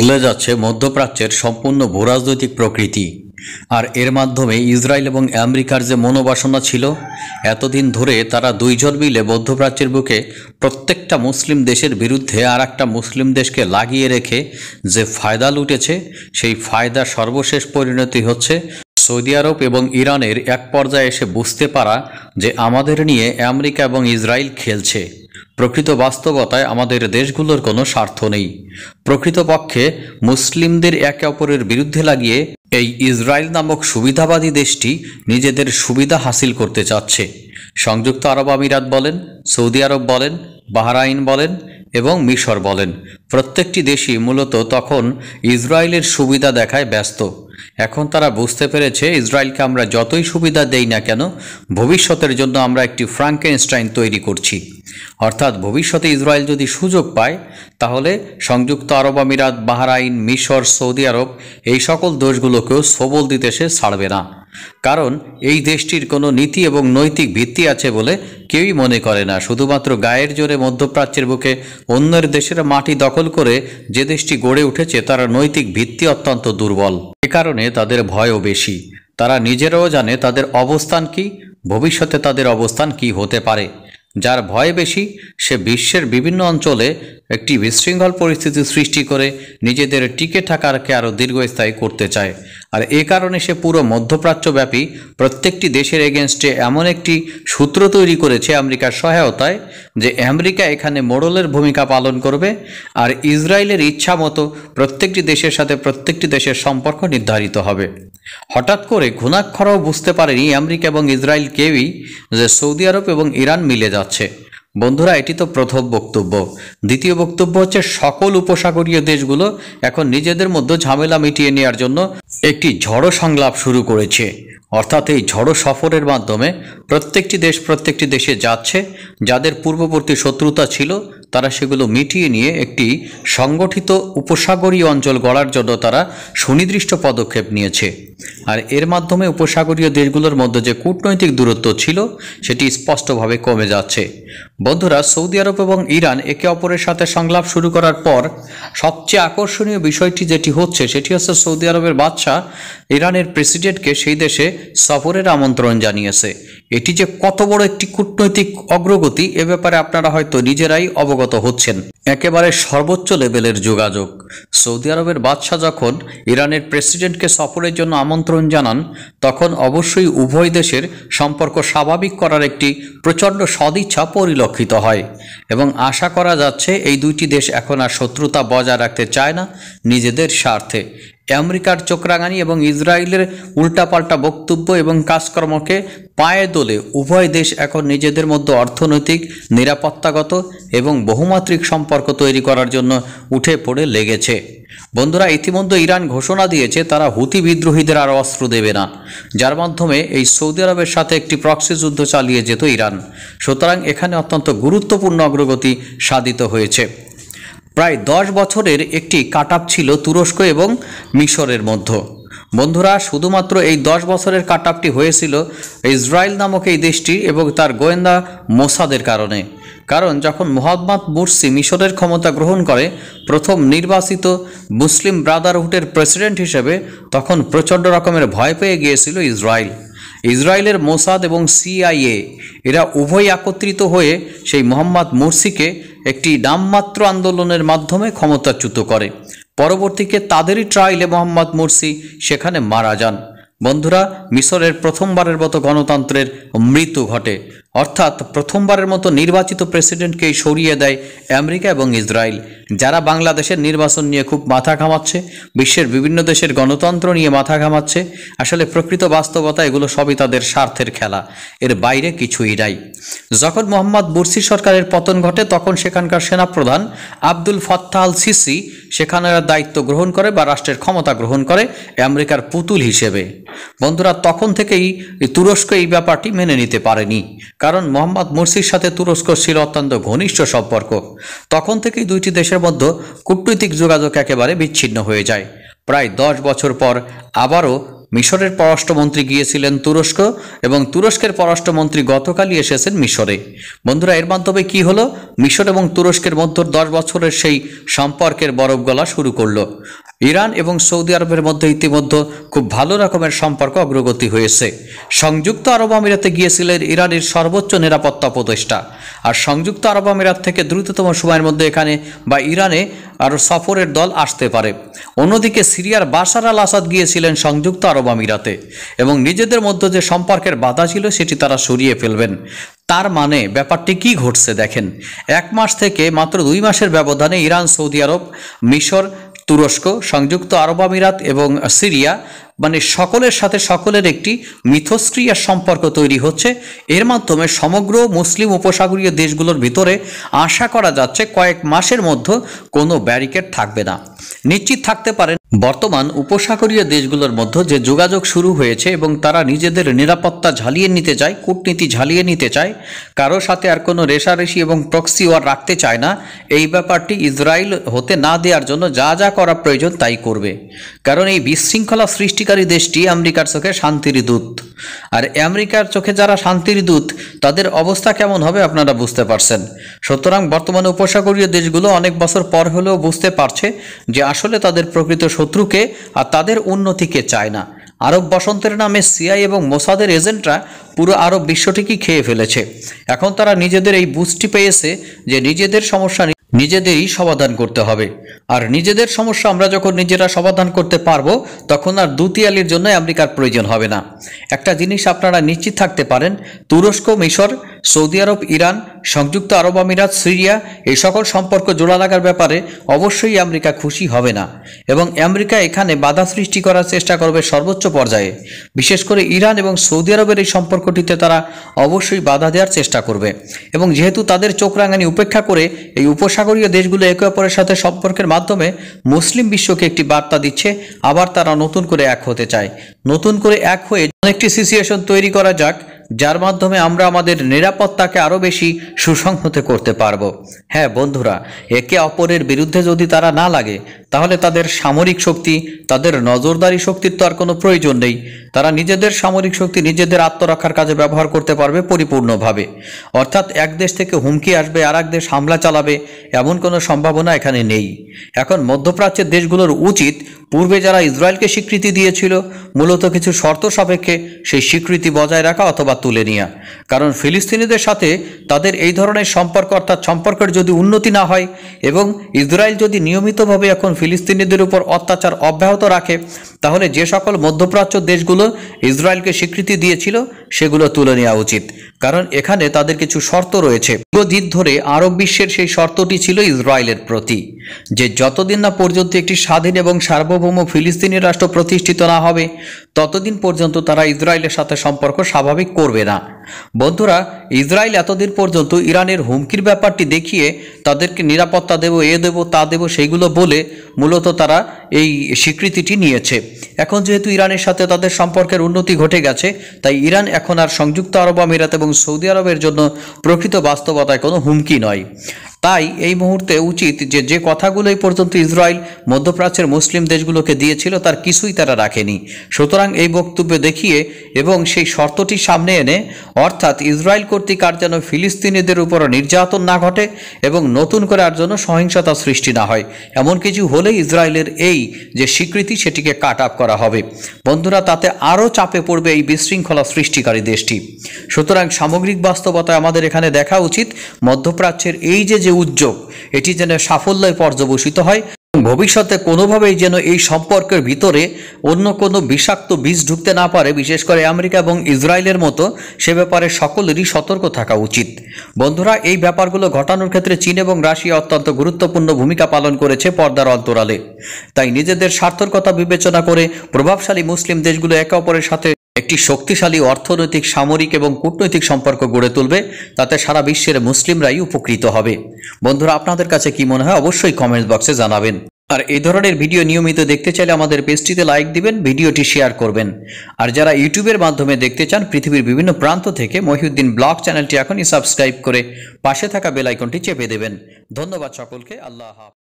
ভুলে যাচ্ছে মধ্যপ্রাচ্যের সম্পূর্ণ ভূরাজনৈতিক প্রকৃতি আর এর মাধ্যমে ইসরায়েল এবং আমেরিকার যে মনোবাসনা ছিল এতদিন ধরে তারা দুইজন মিলে মধ্যপ্রাচ্যের বুকে প্রত্যেকটা মুসলিম দেশের বিরুদ্ধে আর একটা মুসলিম দেশকে লাগিয়ে রেখে যে ফায়দা লুটেছে সেই ফায়দার সর্বশেষ পরিণতি হচ্ছে সৌদি আরব এবং ইরানের এক পর্যায়ে এসে বুঝতে পারা যে আমাদের নিয়ে আমেরিকা এবং ইসরায়েল খেলছে প্রকৃত বাস্তবতায় আমাদের দেশগুলোর কোনো স্বার্থ নেই প্রকৃতপক্ষে মুসলিমদের একে অপরের বিরুদ্ধে লাগিয়ে এই ইসরায়েল নামক সুবিধাবাদী দেশটি নিজেদের সুবিধা হাসিল করতে চাচ্ছে সংযুক্ত আরব আমিরাত বলেন সৌদি আরব বলেন বাহরাইন বলেন এবং মিশর বলেন প্রত্যেকটি দেশই মূলত তখন ইসরায়েলের সুবিধা দেখায় ব্যস্ত এখন তারা বুঝতে পেরেছে ইসরায়েলকে আমরা যতই সুবিধা দেই না কেন ভবিষ্যতের জন্য আমরা একটি ফ্রাঙ্কেনস্টাইন তৈরি করছি অর্থাৎ ভবিষ্যতে ইসরায়েল যদি সুযোগ পায় তাহলে সংযুক্ত আরব আমিরাত বাহরাইন মিশর সৌদি আরব এই সকল দেশগুলোকেও সবল দিতে সে ছাড়বে না কারণ এই দেশটির কোনো নীতি এবং নৈতিক ভিত্তি আছে বলে কেউই মনে করে না শুধুমাত্র গায়ের জোরে মধ্যপ্রাচ্যের বুকে অন্যের দেশের মাটি দখল করে যে দেশটি গড়ে উঠেছে তার নৈতিক ভিত্তি অত্যন্ত দুর্বল এ কারণে কারণে তাদের ভয়ও বেশি তারা নিজেরাও জানে তাদের অবস্থান কি ভবিষ্যতে তাদের অবস্থান কি হতে পারে যার ভয় বেশি সে বিশ্বের বিভিন্ন অঞ্চলে একটি বিশৃঙ্খল পরিস্থিতি সৃষ্টি করে নিজেদের টিকে থাকারকে আরও দীর্ঘস্থায়ী করতে চায় আর এ কারণে সে পুরো মধ্যপ্রাচ্যব্যাপী প্রত্যেকটি দেশের এগেনস্টে এমন একটি সূত্র তৈরি করেছে আমেরিকার সহায়তায় যে আমেরিকা এখানে মোড়লের ভূমিকা পালন করবে আর ইসরায়েলের ইচ্ছা মতো প্রত্যেকটি দেশের সাথে প্রত্যেকটি দেশের সম্পর্ক নির্ধারিত হবে হঠাৎ করে ঘুণাক্ষরাও বুঝতে পারেনি আমেরিকা এবং ইসরায়েল কেউই যে সৌদি আরব এবং ইরান মিলে যাচ্ছে বন্ধুরা এটি তো প্রথম বক্তব্য দ্বিতীয় বক্তব্য হচ্ছে সকল উপসাগরীয় দেশগুলো এখন নিজেদের মধ্যে ঝামেলা মিটিয়ে নেওয়ার জন্য একটি ঝড়ো সংলাপ শুরু করেছে অর্থাৎ এই ঝড়ো সফরের মাধ্যমে প্রত্যেকটি দেশ প্রত্যেকটি দেশে যাচ্ছে যাদের পূর্ববর্তী শত্রুতা ছিল তারা সেগুলো মিটিয়ে নিয়ে একটি সংগঠিত উপসাগরীয় অঞ্চল গড়ার জন্য তারা সুনির্দিষ্ট পদক্ষেপ নিয়েছে আর এর মাধ্যমে উপসাগরীয় দেশগুলোর মধ্যে যে কূটনৈতিক দূরত্ব ছিল সেটি স্পষ্টভাবে কমে যাচ্ছে বন্ধুরা সৌদি আরব এবং ইরান একে অপরের সাথে সংলাপ শুরু করার পর সবচেয়ে আকর্ষণীয় বিষয়টি যেটি হচ্ছে সেটি হচ্ছে সৌদি আরবের বাদশাহ ইরানের প্রেসিডেন্টকে সেই দেশে সফরের আমন্ত্রণ জানিয়েছে এটি যে কত বড় একটি কূটনৈতিক অগ্রগতি এ ব্যাপারে আপনারা হয়তো নিজেরাই অবগত হচ্ছেন একেবারে সর্বোচ্চ লেভেলের যোগাযোগ সৌদি আরবের বাদশাহ যখন ইরানের প্রেসিডেন্টকে সফরের জন্য আমন্ত্রণ জানান তখন অবশ্যই উভয় দেশের সম্পর্ক স্বাভাবিক করার একটি প্রচণ্ড সদিচ্ছা পরিলক্ষিত হয় এবং আশা করা যাচ্ছে এই দুইটি দেশ এখন আর শত্রুতা বজায় রাখতে চায় না নিজেদের স্বার্থে আমেরিকার চোখরাঙানি এবং ইসরায়েলের উল্টাপাল্টা বক্তব্য এবং কাজকর্মকে পায়ে দোলে উভয় দেশ এখন নিজেদের মধ্যে অর্থনৈতিক নিরাপত্তাগত এবং বহুমাত্রিক সম্পর্ক তৈরি করার জন্য উঠে পড়ে লেগেছে বন্ধুরা ইতিমধ্যে ইরান ঘোষণা দিয়েছে তারা হুতি বিদ্রোহীদের আর অস্ত্র দেবে না যার মাধ্যমে এই সৌদি আরবের সাথে একটি প্রক্সি যুদ্ধ চালিয়ে যেত ইরান সুতরাং এখানে অত্যন্ত গুরুত্বপূর্ণ অগ্রগতি সাধিত হয়েছে প্রায় দশ বছরের একটি কাট ছিল তুরস্ক এবং মিশরের মধ্য বন্ধুরা শুধুমাত্র এই দশ বছরের কাট হয়েছিল ইসরায়েল নামক এই দেশটি এবং তার গোয়েন্দা মোসাদের কারণে কারণ যখন মোহাম্মদ মুরসি মিশরের ক্ষমতা গ্রহণ করে প্রথম নির্বাচিত মুসলিম ব্রাদারহুডের প্রেসিডেন্ট হিসেবে তখন প্রচণ্ড রকমের ভয় পেয়ে গিয়েছিল ইসরায়েল ইসরায়েলের মোসাদ এবং সিআইএ এরা উভয় একত্রিত হয়ে সেই মোহাম্মদ মুরসিকে একটি নামমাত্র আন্দোলনের মাধ্যমে ক্ষমতাচ্যুত করে পরবর্তীকে তাদেরই ট্রায়ালে মোহাম্মদ মুরসি সেখানে মারা যান বন্ধুরা মিশরের প্রথমবারের মতো গণতন্ত্রের মৃত্যু ঘটে অর্থাৎ প্রথমবারের মতো নির্বাচিত প্রেসিডেন্টকেই সরিয়ে দেয় আমেরিকা এবং ইসরায়েল যারা বাংলাদেশের নির্বাচন নিয়ে খুব মাথা ঘামাচ্ছে বিশ্বের বিভিন্ন দেশের গণতন্ত্র নিয়ে মাথা ঘামাচ্ছে আসলে প্রকৃত বাস্তবতা এগুলো সবই তাদের স্বার্থের খেলা এর বাইরে কিছুই নাই যখন মোহাম্মদ বুরসি সরকারের পতন ঘটে তখন সেখানকার সেনাপ্রধান আব্দুল ফাত্তাহ আল সিসি সেখানের দায়িত্ব গ্রহণ করে বা রাষ্ট্রের ক্ষমতা গ্রহণ করে আমেরিকার পুতুল হিসেবে বন্ধুরা তখন থেকেই তুরস্ক এই ব্যাপারটি মেনে নিতে পারেনি কারণ মোহাম্মদ মুরসির সাথে তুরস্ক ছিল অত্যন্ত ঘনিষ্ঠ সম্পর্ক তখন থেকেই দুইটি দেশের মধ্যে কূটনৈতিক যোগাযোগ একেবারে বিচ্ছিন্ন হয়ে যায় প্রায় দশ বছর পর আবারও মিশরের পররাষ্ট্রমন্ত্রী গিয়েছিলেন তুরস্ক এবং তুরস্কের পররাষ্ট্রমন্ত্রী গতকালই এসেছেন মিশরে বন্ধুরা এর মাধ্যমে কি হলো মিশর এবং তুরস্কের মধ্যে দশ বছরের সেই সম্পর্কের বরফ গলা শুরু করলো ইরান এবং সৌদি আরবের মধ্যে ইতিমধ্যে খুব ভালো রকমের সম্পর্ক অগ্রগতি হয়েছে সংযুক্ত আরব আমিরাতে গিয়েছিলেন ইরানের সর্বোচ্চ নিরাপত্তা উপদেষ্টা আর সংযুক্ত আরব আমিরাত থেকে দ্রুততম সময়ের মধ্যে এখানে বা ইরানে আরও সফরের দল আসতে পারে অন্যদিকে সিরিয়ার বাসার আল আসাদ গিয়েছিলেন সংযুক্ত আরব আমিরাতে এবং নিজেদের মধ্যে যে সম্পর্কের বাধা ছিল সেটি তারা সরিয়ে ফেলবেন তার মানে ব্যাপারটি কি ঘটছে দেখেন এক মাস থেকে মাত্র দুই মাসের ব্যবধানে ইরান সৌদি আরব মিশর তুরস্ক সংযুক্ত আরব আমিরাত এবং সিরিয়া মানে সকলের সাথে সকলের একটি মিথস্ক্রিয়ার সম্পর্ক তৈরি হচ্ছে এর মাধ্যমে সমগ্র মুসলিম উপসাগরীয় দেশগুলোর ভিতরে আশা করা যাচ্ছে কয়েক মাসের মধ্যে কোনো ব্যারিকেড থাকবে না নিশ্চিত থাকতে পারেন বর্তমান উপসাগরীয় দেশগুলোর মধ্যে যে যোগাযোগ শুরু হয়েছে এবং তারা নিজেদের নিরাপত্তা ঝালিয়ে নিতে চায় কূটনীতি ঝালিয়ে নিতে চায় কারো সাথে আর কোনো রেশারেশি এবং প্রক্সি ওয়ার রাখতে চায় না এই ব্যাপারটি ইসরায়েল হতে না দেওয়ার জন্য যা যা করা প্রয়োজন তাই করবে কারণ এই বিশৃঙ্খলা সৃষ্টিকারী দেশটি আমেরিকার চোখে শান্তির দূত আর আমেরিকার চোখে যারা শান্তির দূত তাদের অবস্থা কেমন হবে আপনারা বুঝতে পারছেন সুতরাং বর্তমানে উপসাগরীয় দেশগুলো অনেক বছর পর হলেও বুঝতে পারছে যে আসলে তাদের প্রকৃত শত্রুকে আর তাদের উন্নতিকে চায় না আরব বসন্তের নামে সিআই এবং মোসাদের এজেন্টরা পুরো আরব বিশ্বটিকে খেয়ে ফেলেছে এখন তারা নিজেদের এই বুঝটি পেয়েছে যে নিজেদের সমস্যা নিজেদেরই সমাধান করতে হবে আর নিজেদের সমস্যা আমরা যখন নিজেরা সমাধান করতে পারবো তখন আর দুতিয়ালির জন্য আমেরিকার প্রয়োজন হবে না একটা জিনিস আপনারা নিশ্চিত থাকতে পারেন তুরস্ক মিশর সৌদি আরব ইরান সংযুক্ত আরব আমিরাত সিরিয়া এই সকল সম্পর্ক জোড়া লাগার ব্যাপারে অবশ্যই আমেরিকা খুশি হবে না এবং আমেরিকা এখানে বাধা সৃষ্টি করার চেষ্টা করবে সর্বোচ্চ পর্যায়ে বিশেষ করে ইরান এবং সৌদি আরবের এই সম্পর্কটিতে তারা অবশ্যই বাধা দেওয়ার চেষ্টা করবে এবং যেহেতু তাদের চোখ রাঙানি উপেক্ষা করে এই উপসাগরীয় দেশগুলো একে অপরের সাথে সম্পর্কের মাধ্যমে মুসলিম বিশ্বকে একটি বার্তা দিচ্ছে আবার তারা নতুন করে এক হতে চায় নতুন করে এক হয়ে একটি সিচুয়েশন তৈরি করা যাক যার মাধ্যমে আমরা আমাদের নিরাপত্তাকে আরও বেশি সুসংহত করতে পারব হ্যাঁ বন্ধুরা একে অপরের বিরুদ্ধে যদি তারা না লাগে তাহলে তাদের সামরিক শক্তি তাদের নজরদারি শক্তির তো আর কোনো প্রয়োজন নেই তারা নিজেদের সামরিক শক্তি নিজেদের আত্মরক্ষার কাজে ব্যবহার করতে পারবে পরিপূর্ণভাবে অর্থাৎ এক দেশ থেকে হুমকি আসবে আর এক দেশ হামলা চালাবে এমন কোনো সম্ভাবনা এখানে নেই এখন মধ্যপ্রাচ্যের দেশগুলোর উচিত পূর্বে যারা ইসরায়েলকে স্বীকৃতি দিয়েছিল মূলত কিছু শর্ত সাপেক্ষে সেই স্বীকৃতি বজায় রাখা অথবা তুলে নেওয়া কারণ ফিলিস্তিনিদের সাথে তাদের এই ধরনের সম্পর্ক অর্থাৎ সম্পর্কের যদি উন্নতি না হয় এবং ইসরায়েল যদি নিয়মিতভাবে এখন ফিলিস্তিনিদের উপর অত্যাচার অব্যাহত রাখে তাহলে যে সকল মধ্যপ্রাচ্য দেশগুলো ইসরায়েলকে স্বীকৃতি দিয়েছিল সেগুলো তুলে নেওয়া উচিত কারণ এখানে তাদের কিছু শর্ত রয়েছে দীর্ঘদিন ধরে আরব বিশ্বের সেই শর্তটি ছিল ইসরায়েলের প্রতি যে যতদিন না পর্যন্ত একটি স্বাধীন এবং সার্বভৌম ফিলিস্তিনি রাষ্ট্র প্রতিষ্ঠিত না হবে ততদিন পর্যন্ত তারা ইসরায়েলের সাথে সম্পর্ক স্বাভাবিক করবে না বন্ধুরা ইসরায়েল এতদিন পর্যন্ত ইরানের হুমকির ব্যাপারটি দেখিয়ে তাদেরকে নিরাপত্তা দেব এ দেব তা দেব সেইগুলো বলে মূলত তারা এই স্বীকৃতিটি নিয়েছে এখন যেহেতু ইরানের সাথে তাদের সম্পর্কের উন্নতি ঘটে গেছে তাই ইরান এখন আর সংযুক্ত আরব আমিরাত এবং সৌদি আরবের জন্য প্রকৃত বাস্তবতায় কোনো হুমকি নয় তাই এই মুহূর্তে উচিত যে যে কথাগুলো এই পর্যন্ত ইসরায়েল মধ্যপ্রাচ্যের মুসলিম দেশগুলোকে দিয়েছিল তার কিছুই তারা রাখেনি সুতরাং এই বক্তব্য দেখিয়ে এবং সেই শর্তটি সামনে এনে অর্থাৎ ইসরায়েল কর্তৃক আর যেন ফিলিস্তিনিদের উপর নির্যাতন না ঘটে এবং নতুন করে আর জন্য সহিংসতা সৃষ্টি না হয় এমন কিছু হলেই ইসরায়েলের এই যে স্বীকৃতি সেটিকে কাট আপ করা হবে বন্ধুরা তাতে আরও চাপে পড়বে এই বিশৃঙ্খলা সৃষ্টিকারী দেশটি সুতরাং সামগ্রিক বাস্তবতায় আমাদের এখানে দেখা উচিত মধ্যপ্রাচ্যের এই যে যে উদ্যোগ এটি যেন সাফল্যে পর্যবসিত হয় ভবিষ্যতে কোনোভাবেই যেন এই সম্পর্কের ভিতরে অন্য কোনো বিষাক্ত বীজ ঢুকতে না পারে বিশেষ করে আমেরিকা এবং ইসরায়েলের মতো সে ব্যাপারে সকলেরই সতর্ক থাকা উচিত বন্ধুরা এই ব্যাপারগুলো ঘটানোর ক্ষেত্রে চীন এবং রাশিয়া অত্যন্ত গুরুত্বপূর্ণ ভূমিকা পালন করেছে পর্দার অন্তরালে তাই নিজেদের সার্থকতা বিবেচনা করে প্রভাবশালী মুসলিম দেশগুলো একে অপরের সাথে একটি শক্তিশালী অর্থনৈতিক সামরিক এবং কূটনৈতিক সম্পর্ক গড়ে তুলবে তাতে সারা বিশ্বের মুসলিমরাই উপকৃত হবে বন্ধুরা আপনাদের কাছে কি মনে হয় অবশ্যই কমেন্ট বক্সে জানাবেন আর এই ধরনের ভিডিও নিয়মিত দেখতে চাইলে আমাদের পেজটিতে লাইক দিবেন ভিডিওটি শেয়ার করবেন আর যারা ইউটিউবের মাধ্যমে দেখতে চান পৃথিবীর বিভিন্ন প্রান্ত থেকে মহিউদ্দিন ব্লগ চ্যানেলটি এখনই সাবস্ক্রাইব করে পাশে থাকা বেলাইকনটি চেপে দেবেন ধন্যবাদ সকলকে আল্লাহ হাফ